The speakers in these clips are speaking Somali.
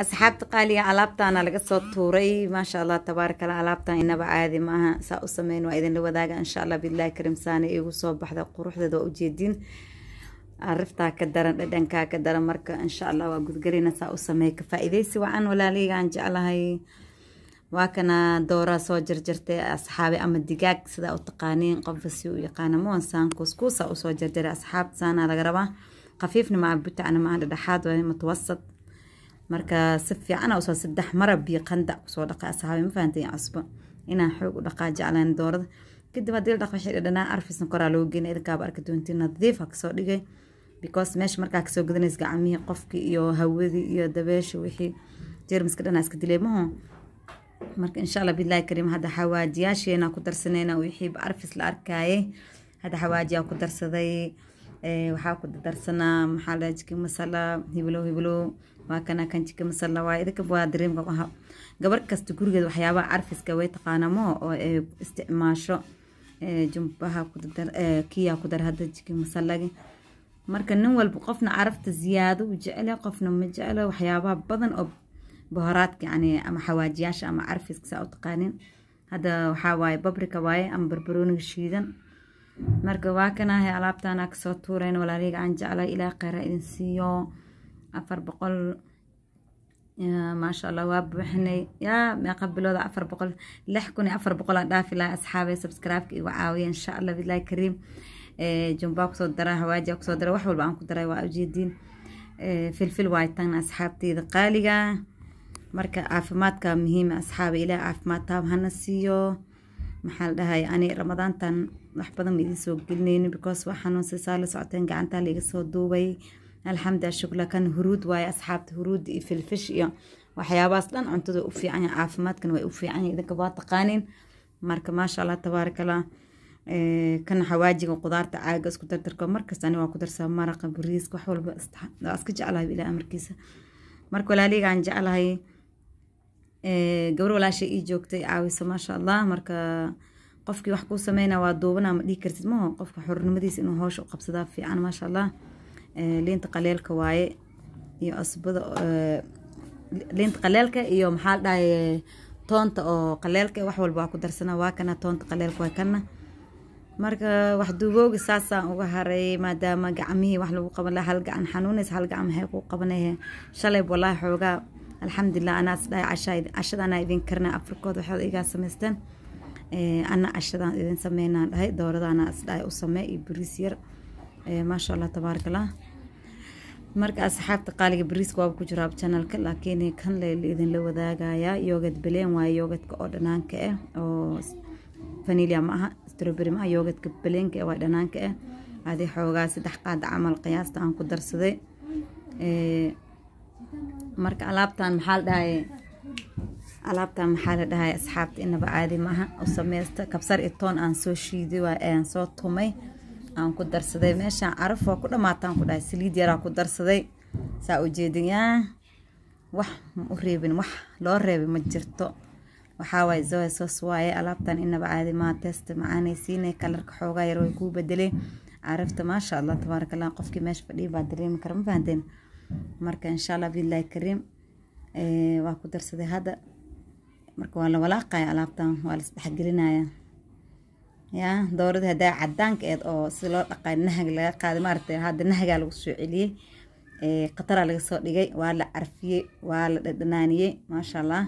asxaabta qaaliga ah, alaabtaana laga soo tuuray maasha allah tabaarkala alaabtan inaba caadi maaha saa u sameyn waa idinla wadaaga insha allah bilahi karim saana iigu soo baxda quruxdeed waa ujeedin ariftaa ka daran dhadhankaa ka daran marka insha allah waa gudgarina saa u sameey ka faa-ideysi wacan walaaligaan jeclahay waa kana dooraa soo jarjartay asxaabe ama digaag sidaa u taqaaniin qofka si u yaqaana moonsaan kuuskuusaa usoo jarjaray asxaabta saanaa laga rabaa khafiifna maa butacna waa mutawasad marka si fiican usoo saddex marab iyo qanda kusoo dhaqa asxaabi ma fahantayn cusbo inaan xoog u dhaqaa jeclaan doorada kadib haddii la dhaq waxay dhadhanaa arfisna koraa loogu geynay ilkaaba arki doontiin nadiifa ah kasoo dhigay because meesha markaa kasoo gadanays gacmihii qofkii iyo hawadii iyo dabeesha wixii jermiska dhanaa iska dilay marka insha allah billaahi kariim hadda xawaajiyaasheena ku darsanayna wixiiba arfis la arkaayay hadda xawaajiyaa ku darsaday eh, waxaa ku darsanaa maxaa la masala hibilow hibilow waa kanaa kan jika masalla waay idinka waa dareemka aha gabar kasta gurigeed waxyaabaha carfiska way taqaanamo oo ay eh, isticmaasho eh, jumbaha kudadar kiyaa ku eh, hadda jika masallagi marka nin walba qofna carafta ziyaado u jecele qofna ma jecelo waxyaabaha badan oo bohoraadka yani ama xawaajiyaasha ama carfiska saa u taqaanin hadda waxaa waaye babrika waaye ama barbarooniga shiidan marka waa kan ahay kasoo tuurayn walaaliga aan jecla ilaa kheyra idin siiyo afar boqol maasha allah waa buuxinay yaa meeqa bilooda afar boqol lix kun iyo afar boqol aan dhaafi lahaa asxaabay subscribe igu caawiya insha allah bilahi kariim jumbaa kusoo dara hawaaji kusoo dara wax walba aan ku daray waa ujeediin filfil waay asxaabteyda qaaliga marka caafimaadka muhiima asxaaba ilaah caafimaad taab hana siiyo maxaa la dhahay ani ramadaantan wax badan ma idiin soo gelinaynin because waa xanuunsisaa ah la socoteen gacantaa laiga soo duubay alxamda shuglakan huruud waaye asxaabta huruud iyo filfish iyo waxyaabahaas dhan cuntada u fiican yahay caafimaadkan way u fiican yahay idinka waa taqaaniin marka maasha allah tabaaraka kan xawaajiga qudaarta caaga isku dardarko markasta ani waa ku darsaa maraqa bariiska wax walba waa iska jeclahay ilaa amarkiisa marka walaalayga aan jeclahay gabar walaasha ii joogtay caawisa maasha allah marka qofkii wax kuu sameynaa waa duubana ma dhihi kartid maho qofka xornimadiisa inuu howsha u qabsadaa fiican maasha allah liinta qaleelka waaye iyo asbada liinta qaleelka iyo maxaa la dhahay toonta oo qaleelka wax walba waa ku darsana waa kana toonta qaleelka waa kana marka wax duugooga saasaan uga haray maadaama gacmihii wax lagu qaban laha hal gacan xanuunays hal gacan maxay ku qabanayeen shalay walaahi xoogaa alxamdulilah anaas dhahay cashada anaa idin karnaa afrikooda waxaad igaa samaysteen ana cashadaan idin sameynaan dhahay dooradaanaa is u samee iyo buriis yar Eh, maasha allah tabaarakallah marka asxaabta qaaliga bariiska waaba ku jira abjanalka laakiin kan laidinla wadaagayaa yoogad beleen waaye yoogadka oo dhanaanka ah oo fanilia ma aha stroberi ma aha yoogadka beleenka eh, waa dhanaanka ah adi xoogaa saddex qaada camal qiyaasta aan ku darsaday marka alaabtan maxaa la dhahay alaabtan maxaa la dhahay asxaabta inaba caadi maaha u sameysta kabsar itoon aan soo shiiday waa aan soo tumay aan ku darsaday meeshaan caraf ku dhammaataan ku dhahay saliid yaraa ku darsaday saa ujeedaya wax u reebin wax loo reebay ma jirto waxaa waaye zoesos waaye alaabtan inaba caadi maa test macaanay siinay kalarka xoogaa yar way kuu bedelay carafta maasha allah tabaaraka allah qofkii meesha fadhiya baa dareemi kara ma fahanteen marka insha allah billahi kariim waa ku darsaday hadda marka waa la walaaqaya alaabtan waa la isdhexgelinaya yaa doorada hadaa cadaanka eed oo si loo dhaqay nahag laga qaaday maarata hadda nahagaa lagu soo celiyey eh, khataraa laga soo dhigay waa la carfiyey waa la dhadhanaaniyey maasha allah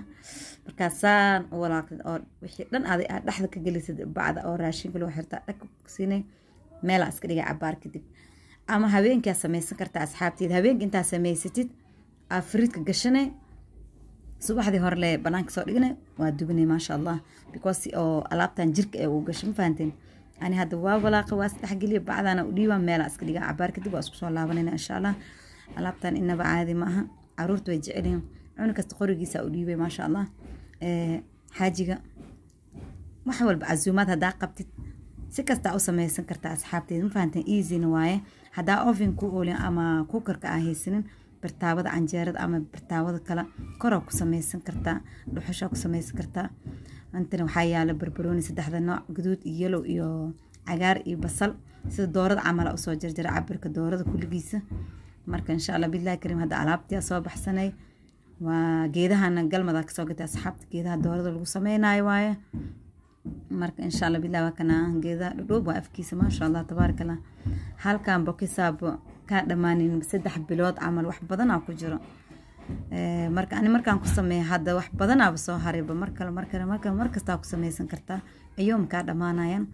markaasaan u walaaqay oo wixii dhan aday aad dhexda ka gelisad bacda oo raashinka lagu xirtaa dhagka siinay meelaa iska dhigay cabaar kadib ama habeenkiaa samaysan kartaa asxaabteeda habeenki intaa samaysatid aa firiidka gashanay subaxdii horele banaanka soo dhigna waa dubinay maasha allah because oo alaabtan jirka ee uu gashay ma fahanteen ani hadda waa walaaqa waa isdhexgeliya bacdaana u dhiibaa iska dhigaa cabaar kadib waa isku soo laabanayna insha allah alaabtan inaba caadi ma caruurta way jecelyihin cuni kasta qorigiisa u maasha allah xaajiga wax walba casuumaad haddaa qabtid si kastaa u samaysan kartaa asxaabteeda ma fahanteen easyna waaye haddaa oven ku oolin ama kuukarka aa haysanin bartaawada canjeerada ama bartaawada kale koraa ku samaysan kartaa dhuxushaa ku samaysan kartaa intana waxaa yaala barbarooni saddexda nooc guduud iyo yalow iyo cagaar iyo basal sida doorada camala usoo jarjara cabirka doorada kulligiisa marka insha alla billahi kariim hadda alaabtiyaa soo baxsanay waa geedahana galmadaa kasoo gatay asxaabta geedaha doorada lagu sameynaayo waaye marka insha alla billah waa kana geedaha dhudhoob waa afkiisa maasha allah tabaarakallah halkan bokisaabo kaa dhammaanin saddex bilood camal wax badanaa ku jiro marka ani markaan ku sameeya hadda wax badanaaba soo harayba mar kale mar kale ku samaysan kartaa ayoom kaa dhammaanayaan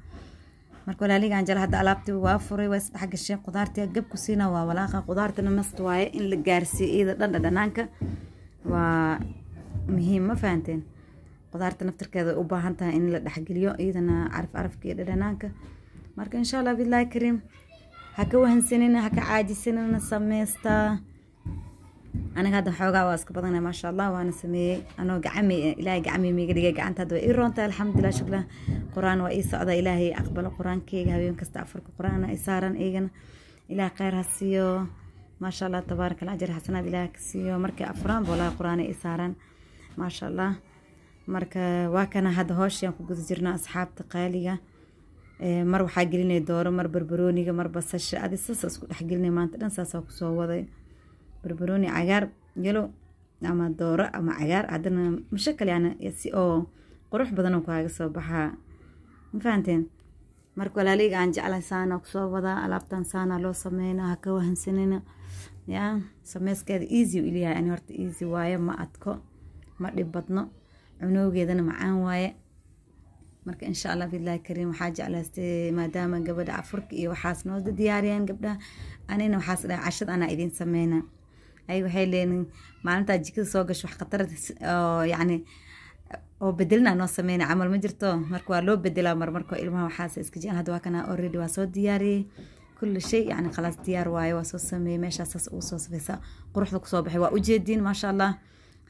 marka walaaligaan jala hadda alaabtiiba waa furay waa isdhex gashay qudaartii gab ku siinaa waa walaaqa qudaartana mast waaye in la gaarsiiyo iyada dhandha dhanaanka waa muhiim ma fahanteen qudaarta naftarkeeda u baahan tahay in la dhexgeliyo iyadana caraf carafka iyo dhadhanaanka marka insha allah billahi kariim ha ka wahansanina ha ka caajisanina sameystaa aniga hadda xoogaa waa iska badana maasha allah waana sameeyey anoo gacami ilaahay gacmi miiga dhigay gacanta hadda waa ii roontahay alxamdulilah shuklah qur-aan waa ii socda ilaahay aqbalo qur-aankayga habeen kasta afarka qur-aana i saaran eygana ilaah ha siiyo maasha allah tabaaraka alajir xasanaad ilaah ka siiyo markay afuraan boolaha qur-aana i maasha allah marka waa kana hadda hooshayaan ku guda jirnaa asxaabta qaaliga mar waxaa gelinay dooro mar barbarooniga mar basasha adi saasa isku dhexgelinay maanta dhan saasaa kusoo waday barbarooni cagaar yelo ama dooro ama cagaar haddana mashakal yani si oo qurux badanoo kaaga soo baxaa ma fahanteen marka walaalayga aan jeclahay saana kusoo wadaa alaabtan saana loo sameyna haka wahansanayna ya sameyskeeda easy u ilyahay ani horta easy waaye ma adko ma dhib badno cunoogeedana macaan waaye marka insha allah bilahi kariim waxaa jeclaystay maadaama gabadha afurka iyo waxaas noo diyaariyaan gabdhaha anina waxaas dhaha cashad anaa idiin sameyna ay waxay leeyihin maalintaa jikada soo gasho wax khatar ah, yacni oo bedelna noo sameyna camal ma jirto marka waa loo bedelaa marmarka ilmaha waxaas iska jecel hadda waa kana already waa soo diyaariyey kulli shay yacni khalaas diyaar waaye waa soo sameeyey meeshaas ugu soo safaysa quruxda kusoo baxay waa ujeediin maasha allah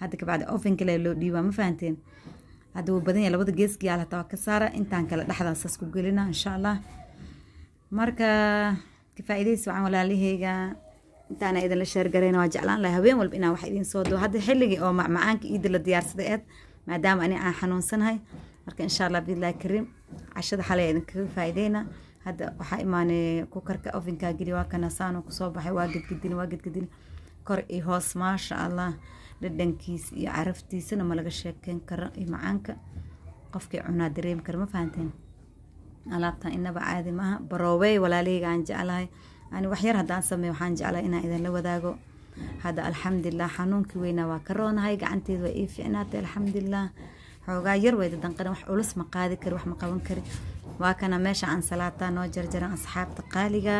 hadda kabacdi oven kale loo dhiiba ma fahanteen hadda wuu badan yahay labada geeski yaal hataa waa ka saara intaan kale dhexdaa saas ku gelina insha allah marka kafaa'iidaysi wacan walaalahayga intaana idinla sheergarayna waa jeclaan lahay habeen walba inaan wax idiin soo duo hadda xilligii oo macmacaanka iida la diyaarsaday eed maadaama ani aan xanuunsanahay marka insha allah biidlahi kariim cashada xalay idinkaga faa'iideyna hadda waxaa imaanay kukarka ovenkaa geli waa kana kusoo baxay waa gedgedini waa gedgedini kor iyo hoos maasha allah dhadhankiisa iyo caraftiisana malaga sheekeyn karo iyo macaanka qofkii cunaa dareemi kara ma fahanteen alaabtan inaba caadi maaha baroobey walaalihayga aan jeclahay ani waxyar haddaan sameey waxaan jeclahay inaan idinla wadaago hadda alxamdulilah xanuunkii weynaa waa ka roonahay gacanteed waa ii ficnaatay alxamdulilah xoogaa yar wayda danqaran wax culus ma qaadi kari wax ma qaban kari waa kana meesha aan salaataa noo jarjaran asxaabta qaaliga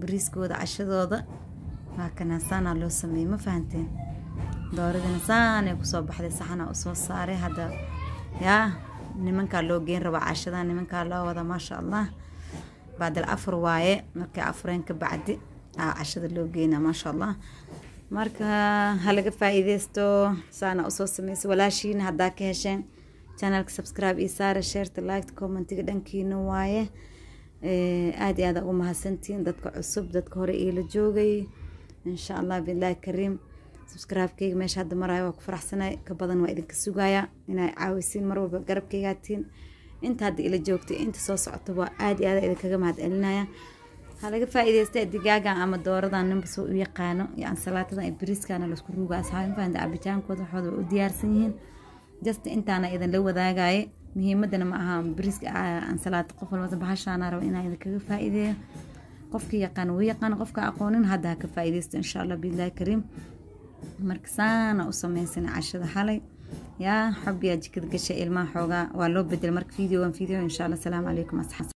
bariiskooda cashadooda waa kana saanaa loo sameeyey ma fahanteen dooradina saanay kusoo baxday saxana usoo saaray hadda yaa nimankaa loo geyn rabaa cashada nimankaa loo wada maasha allah baadal afur waaye markay afureen ka bacdi aa cashada loo geyna maasha allah marka halaga faa'iideysto saana usoo sameysay walaashiina haddaa ka hesheen channelka subscribe iyo saara sheerta liked commentiga dhankiina waaye aada iyo aada ugu mahadsantihiin dadka cusub dadka hore iila joogay insha allah bilaahi kariim subscribe-kayga meesha hadda maraayo waa ku faraxsanay ka badan waa idinka sugaaya inaa caawisiin mar walba garabkaygaatiin inta hadda ila joogtay inta soo socota aad iyo aad idinkaga mahad celinaya waxaa laga faa'iidaystaa digaagan ama dooradan ninba soo u yaqaano iyo ansalaatadan iyo laisku ruugaa asxaabinfaanta cabitaankooda waxooda waa u diyaarsan yihiin jasta intaana idin la wadaagaye muhiimadana ma aha biriska ansalaata ah, qof walba bahashaana raba inaa idinkaga faa'iideeyo qofka yaqaan wuu yaqaan qofka aqoonin hadda ha ka faa'iidaysto insha allah biillahi kariim marka saana u sameysana cashada xalay yaa xobyaa jikada gasha ilmaha xoogaa waa loo bedel marka videogan video insha allah asalaamu calaykum asxaab